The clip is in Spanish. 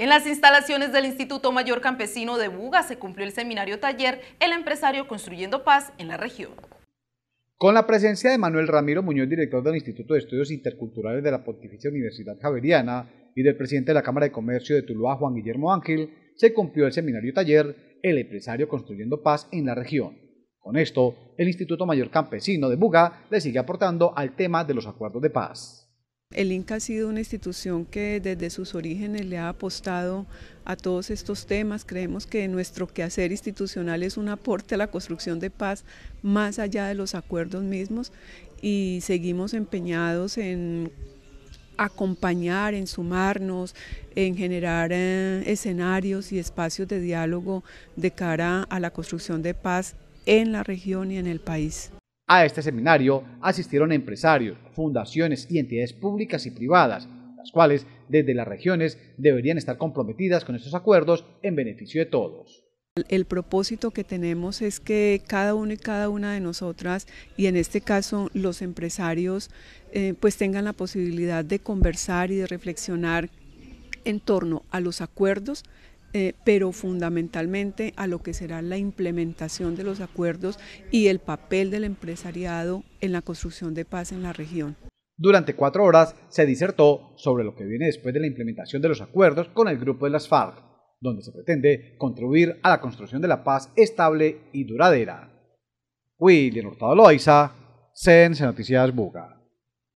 En las instalaciones del Instituto Mayor Campesino de Buga se cumplió el seminario taller El empresario construyendo paz en la región. Con la presencia de Manuel Ramiro Muñoz, director del Instituto de Estudios Interculturales de la Pontificia Universidad Javeriana y del presidente de la Cámara de Comercio de Tuluá, Juan Guillermo Ángel, se cumplió el seminario taller El empresario construyendo paz en la región. Con esto, el Instituto Mayor Campesino de Buga le sigue aportando al tema de los acuerdos de paz. El INCA ha sido una institución que desde sus orígenes le ha apostado a todos estos temas. Creemos que nuestro quehacer institucional es un aporte a la construcción de paz más allá de los acuerdos mismos y seguimos empeñados en acompañar, en sumarnos, en generar eh, escenarios y espacios de diálogo de cara a la construcción de paz en la región y en el país. A este seminario asistieron empresarios, fundaciones y entidades públicas y privadas, las cuales desde las regiones deberían estar comprometidas con estos acuerdos en beneficio de todos. El propósito que tenemos es que cada uno y cada una de nosotras, y en este caso los empresarios, eh, pues tengan la posibilidad de conversar y de reflexionar en torno a los acuerdos eh, pero fundamentalmente a lo que será la implementación de los acuerdos y el papel del empresariado en la construcción de paz en la región. Durante cuatro horas se disertó sobre lo que viene después de la implementación de los acuerdos con el grupo de las FARC, donde se pretende contribuir a la construcción de la paz estable y duradera. William Hurtado Loaiza, CNC Noticias Buga.